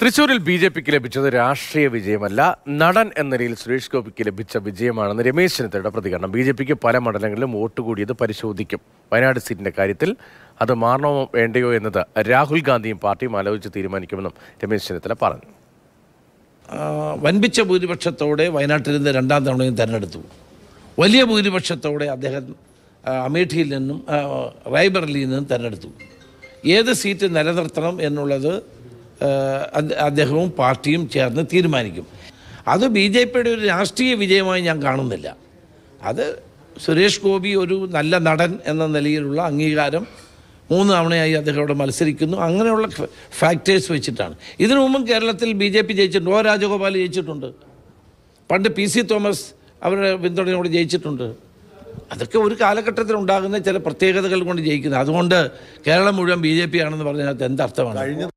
തൃശൂരിൽ B J പിക്ക് ലഭിച്ചത് രാഷ്ട്രീയ വിജയമല്ല നടൻ എന്ന നിലയിൽ സുരേഷ് ഗോപിക്ക് ലഭിച്ച വിജയമാണെന്ന് രമേശ് ചെന്നിത്തലയുടെ പ്രതികരണം ബി ജെ പിക്ക് പല മണ്ഡലങ്ങളിലും വോട്ട് കൂടിയത് പരിശോധിക്കും വയനാട് സീറ്റിന്റെ കാര്യത്തിൽ അത് മാറണോ വേണ്ടയോ എന്നത് രാഹുൽ ഗാന്ധിയും പാർട്ടിയും ആലോചിച്ച് തീരുമാനിക്കുമെന്നും രമേശ് ചെന്നിത്തല പറഞ്ഞു വൻപിച്ച ഭൂരിപക്ഷത്തോടെ വയനാട്ടിൽ നിന്ന് രണ്ടാം തവണയും തെരഞ്ഞെടുത്തു വലിയ ഭൂരിപക്ഷത്തോടെ അദ്ദേഹം അമേഠിയിൽ നിന്നും റായ്ബറലിയിൽ നിന്നും തെരഞ്ഞെടുത്തു ഏത് സീറ്റ് നിലനിർത്തണം എന്നുള്ളത് അദ്ദേഹവും പാർട്ടിയും ചേർന്ന് തീരുമാനിക്കും അത് ബി ജെ പിയുടെ ഒരു രാഷ്ട്രീയ വിജയമായി ഞാൻ കാണുന്നില്ല അത് സുരേഷ് ഗോപി ഒരു നല്ല നടൻ എന്ന നിലയിലുള്ള അംഗീകാരം മൂന്ന് തവണയായി അദ്ദേഹം അവിടെ മത്സരിക്കുന്നു അങ്ങനെയുള്ള ഫാക്ടേഴ്സ് വെച്ചിട്ടാണ് ഇതിനു മുമ്പും കേരളത്തിൽ ബി ജെ പി ജയിച്ചിട്ടുണ്ട് ഒ രാജഗോപാൽ ജയിച്ചിട്ടുണ്ട് പണ്ട് പി സി തോമസ് അവരുടെ പിന്തുണയോട് ജയിച്ചിട്ടുണ്ട് അതൊക്കെ ഒരു കാലഘട്ടത്തിൽ ഉണ്ടാകുന്ന ചില പ്രത്യേകതകൾ കൊണ്ട് ജയിക്കുന്നത് അതുകൊണ്ട് കേരളം മുഴുവൻ ബി ജെ പി ആണെന്ന് പറഞ്ഞതിനകത്ത് എന്തർത്ഥമാണ്